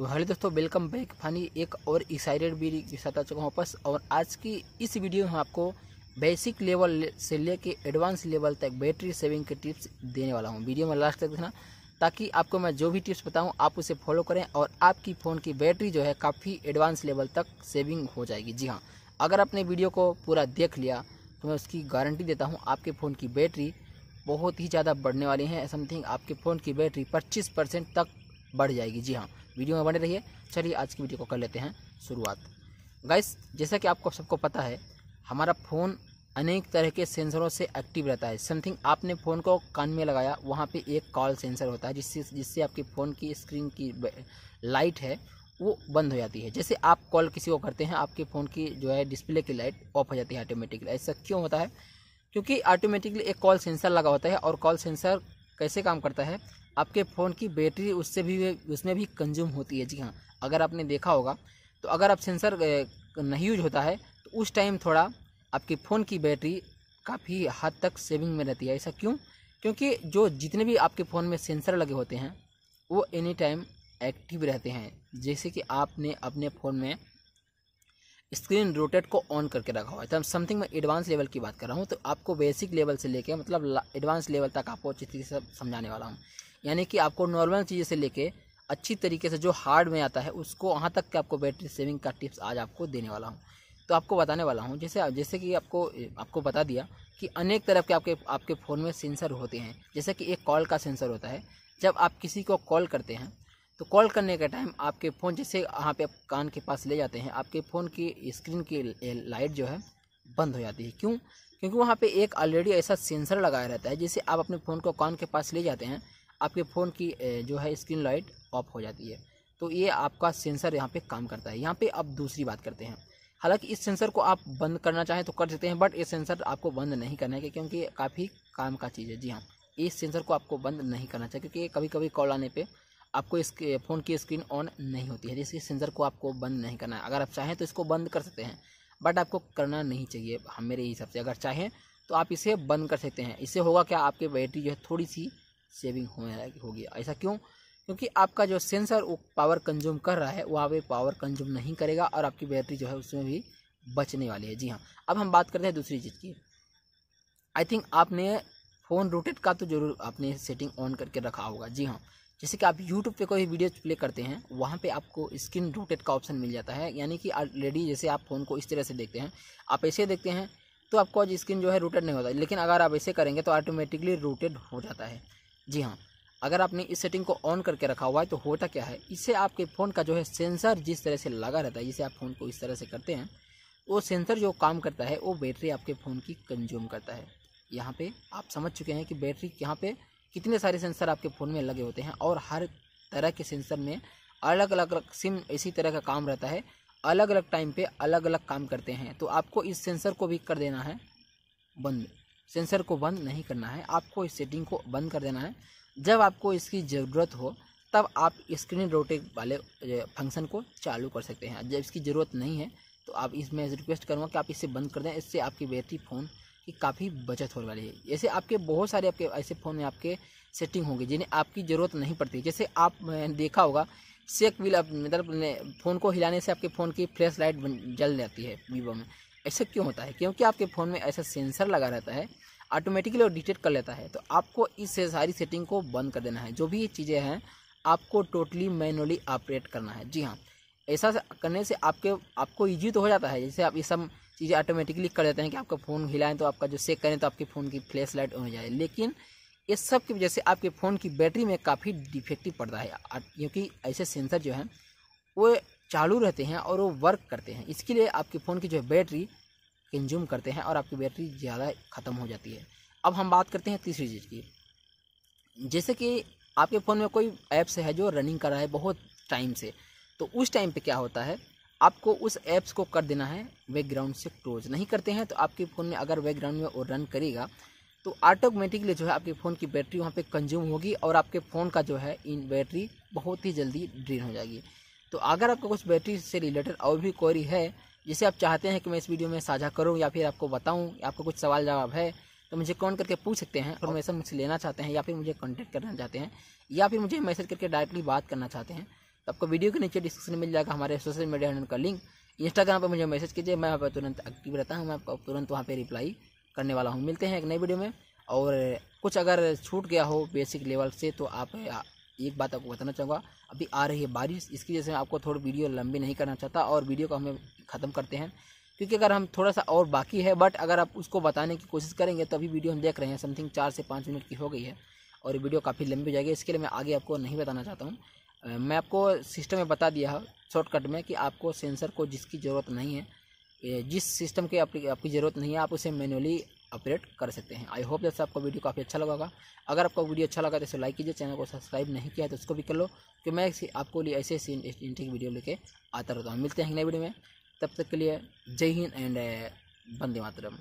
तो हेलो दोस्तों welcome back फानी एक और एक्साइटेड भी के साथ आ चुका हूँ वापस और आज की इस वीडियो में आपको बेसिक लेवल से लेके एडवांस लेवल तक बैटरी सेविंग के टिप्स देने वाला हूँ वीडियो में लास्ट तक देखना ताकि आपको मैं जो भी टिप्स बताऊँ आप उसे फॉलो करें और आपकी फ़ोन की बैटरी जो है काफ़ी एडवांस लेवल तक सेविंग हो जाएगी जी हाँ अगर आपने वीडियो को पूरा देख लिया तो मैं उसकी गारंटी देता हूँ आपके फ़ोन की बैटरी बहुत ही ज़्यादा बढ़ने वाली है समथिंग आपके फ़ोन की बैटरी 25 परसेंट तक बढ़ जाएगी जी हाँ वीडियो में बने रहिए चलिए आज की वीडियो को कर लेते हैं शुरुआत गाइस जैसा कि आपको सबको पता है हमारा फ़ोन अनेक तरह के सेंसरों से एक्टिव रहता है समथिंग आपने फ़ोन को कान में लगाया वहाँ पे एक कॉल सेंसर होता है जिससे जिससे आपके फ़ोन की स्क्रीन की लाइट है वो बंद हो जाती है जैसे आप कॉल किसी को करते हैं आपके फ़ोन की जो है डिस्प्ले की लाइट ऑफ हो जाती है ऑटोमेटिकली ऐसा क्यों होता है क्योंकि ऑटोमेटिकली एक कॉल सेंसर लगा होता है और कॉल सेंसर कैसे काम करता है आपके फ़ोन की बैटरी उससे भी उसमें भी कंज्यूम होती है जी हाँ अगर आपने देखा होगा तो अगर आप सेंसर नहीं यूज होता है तो उस टाइम थोड़ा आपके फ़ोन की बैटरी काफ़ी हद तक सेविंग में रहती है ऐसा क्यों क्योंकि जो जितने भी आपके फ़ोन में सेंसर लगे होते हैं वो एनी टाइम एक्टिव रहते हैं जैसे कि आपने अपने फ़ोन में स्क्रीन रोटेट को ऑन करके रखा हुआ है तो समथिंग मैं एडवांस लेवल की बात कर रहा हूँ तो आपको बेसिक लेवल से लेके मतलब एडवांस लेवल तक आपको अच्छी तरीके से समझाने वाला हूँ यानी कि आपको नॉर्मल चीज़ें से लेके अच्छी तरीके से जो हार्ड में आता है उसको वहाँ तक के आपको बैटरी सेविंग का टिप्स आज आपको देने वाला हूँ तो आपको बताने वाला हूँ जैसे जैसे कि आपको आपको बता दिया कि अनेक तरह के आपके आपके फ़ोन में सेंसर होते हैं जैसे कि एक कॉल का सेंसर होता है जब आप किसी को कॉल करते हैं तो कॉल करने के टाइम आपके फ़ोन जैसे यहाँ पे आप कान के पास ले जाते हैं आपके फ़ोन की स्क्रीन की लाइट जो है बंद हो जाती है क्यों क्योंकि वहाँ पे एक ऑलरेडी ऐसा सेंसर लगाया रहता है जिसे आप अपने फ़ोन को कान के पास ले जाते हैं आपके फ़ोन की जो है स्क्रीन लाइट ऑफ हो जाती है तो ये आपका सेंसर यहाँ पे काम करता है यहाँ पे अब दूसरी बात करते हैं हालांकि इस सेंसर को आप बंद करना चाहें तो कर सकते हैं बट ये सेंसर आपको बंद नहीं करना है क्योंकि काफ़ी काम का चीज़ है जी हाँ इस सेंसर को आपको बंद नहीं करना चाहिए क्योंकि कभी कभी कॉल आने पर आपको इस फ़ोन की स्क्रीन ऑन नहीं होती है जिसके सेंसर को आपको बंद नहीं करना है अगर आप चाहें तो इसको बंद कर सकते हैं बट आपको करना नहीं चाहिए हम मेरे हिसाब से अगर चाहें तो आप इसे बंद कर सकते हैं इससे होगा क्या आपकी बैटरी जो है थोड़ी सी सेविंग होने होगी ऐसा क्यों क्योंकि आपका जो सेंसर वो पावर कंज्यूम कर रहा है वह आप पावर कंज्यूम नहीं करेगा और आपकी बैटरी जो है उसमें भी बचने वाली है जी हाँ अब हम बात करते हैं दूसरी चीज़ की आई थिंक आपने फ़ोन रोटेट का तो जरूर आपने सेटिंग ऑन करके रखा होगा जी हाँ जैसे कि आप यूट्यूब पे कोई वीडियो प्ले करते हैं वहाँ पे आपको स्क्रीन रोटेट का ऑप्शन मिल जाता है यानी कि ऑलरेडी जैसे आप फ़ोन को इस तरह से देखते हैं आप ऐसे देखते हैं तो आपको आज स्क्रीन जो है रोटेट नहीं होता लेकिन अगर आप ऐसे करेंगे तो ऑटोमेटिकली रोटेट हो जाता है जी हाँ अगर आपने इस सेटिंग को ऑन करके रखा हुआ है तो होता क्या है इससे आपके फ़ोन का जो है सेंसर जिस तरह से लगा रहता है जिसे आप फ़ोन को इस तरह से करते हैं वो सेंसर जो काम करता है वो बैटरी आपके फ़ोन की कंज्यूम करता है यहाँ पे आप समझ चुके हैं कि बैटरी यहाँ पे कितने सारे सेंसर आपके फ़ोन में लगे होते हैं और हर तरह के सेंसर में अलग अलग सिम इसी तरह का काम रहता है अलग अलग टाइम पर अलग अलग काम करते हैं तो आपको इस सेंसर को भी कर देना है बंद सेंसर को बंद नहीं करना है आपको इस सेटिंग को बंद कर देना है जब आपको इसकी ज़रूरत हो तब आप स्क्रीन रोटेट वाले फंक्शन को चालू कर सकते हैं जब इसकी ज़रूरत नहीं है तो आप इसमें रिक्वेस्ट करूँगा कि आप इसे बंद कर दें इससे आपकी बैटरी फ़ोन की काफ़ी बचत होने वाली है जैसे आपके बहुत सारे आपके ऐसे फ़ोन में आपके सेटिंग होंगी जिन्हें आपकी ज़रूरत नहीं पड़ती जैसे आप देखा होगा सेक व्हील मतलब फ़ोन को हिलाने से आपके फ़ोन की फ्लैश लाइट जल जाती है वीवो में ऐसा क्यों होता है क्योंकि आपके फ़ोन में ऐसा सेंसर लगा रहता है ऑटोमेटिकली वो डिटेक्ट कर लेता है तो आपको इस सारी सेटिंग को बंद कर देना है जो भी ये चीज़ें हैं आपको टोटली मैनुअली ऑपरेट करना है जी हाँ ऐसा करने से आपके आपको ईजी तो हो जाता है जैसे आप ये सब चीज़ें ऑटोमेटिकली कर देते हैं कि आपका फ़ोन हिलाएं तो आपका जो चेक करें तो आपके फ़ोन की फ्लैश लाइट हो जाए लेकिन ये सब की वजह से आपके फ़ोन की बैटरी में काफ़ी डिफेक्टिव पड़ता है क्योंकि ऐसे सेंसर जो हैं वो चालू रहते हैं और वो वर्क करते हैं इसके लिए आपके फ़ोन की जो है बैटरी कंज्यूम करते हैं और आपकी बैटरी ज़्यादा ख़त्म हो जाती है अब हम बात करते हैं तीसरी चीज़ की जैसे कि आपके फ़ोन में कोई ऐप्स है जो रनिंग कर रहा है बहुत टाइम से तो उस टाइम पे क्या होता है आपको उस ऐप्स को कर देना है बैकग्राउंड से क्लोज नहीं करते हैं तो आपके फ़ोन में अगर बैकग्राउंड में वो रन करेगा तो ऑटोमेटिकली जो है आपके फ़ोन की बैटरी वहाँ पे कंज्यूम होगी और आपके फ़ोन का जो है इन बैटरी बहुत ही जल्दी ड्रेन हो जाएगी तो अगर आपको कुछ बैटरी से रिलेटेड और भी क्वेरी है जिसे आप चाहते हैं कि मैं इस वीडियो में साझा करूँ या फिर आपको बताऊँ आपका कुछ सवाल जवाब है तो मुझे कॉल करके पूछ सकते हैं इन्फॉर्मेशन मुझसे लेना चाहते हैं या फिर मुझे कॉन्टैक्ट करना चाहते हैं या फिर मुझे मैसेज करके डायरेक्टली बात करना चाहते हैं तो आपको वीडियो के नीचे डिस्क्रिप्शन मिल जाएगा हमारे सोशल मीडिया हैंडल का लिंक इंस्टाग्राम पर मुझे मैसेज कीजिए मैं वहाँ पर तुरंत एक्टिव रहता हूँ मैं आपको तुरंत वहाँ पर रिप्लाई करने वाला हूँ मिलते हैं एक नई वीडियो में और कुछ अगर छूट गया हो बेसिक लेवल से तो आप एक बात आपको बताना चाहूँगा अभी आ रही है बारिश इसकी वजह से आपको थोड़ी वीडियो लंबी नहीं करना चाहता और वीडियो को हमें ख़त्म करते हैं क्योंकि अगर हम थोड़ा सा और बाकी है बट अगर आप उसको बताने की कोशिश करेंगे तो अभी वीडियो हम देख रहे हैं समथिंग चार से पाँच मिनट की हो गई है और वीडियो काफ़ी लंबी हो जाएगी इसके लिए मैं आगे आपको नहीं बताना चाहता हूँ मैं आपको सिस्टम में बता दिया है शॉर्टकट में कि आपको सेंसर को जिसकी ज़रूरत नहीं है जिस सिस्टम की आपकी आपकी ज़रूरत नहीं है आप उसे मैनुअली ऑपरेट कर सकते हैं आई होप जैसे आपको वीडियो काफ़ी अच्छा लगा होगा अगर आपको वीडियो अच्छा लगा तो इसे लाइक कीजिए चैनल को सब्सक्राइब नहीं किया तो उसको भी कर लो कि मैं आपको लिए ऐसे ऐसी इंटरेस्टिंग वीडियो लेके आता रहता हूँ मिलते हैं नए वीडियो में तब तक के लिए जय हिंद एंड वंदे मातरम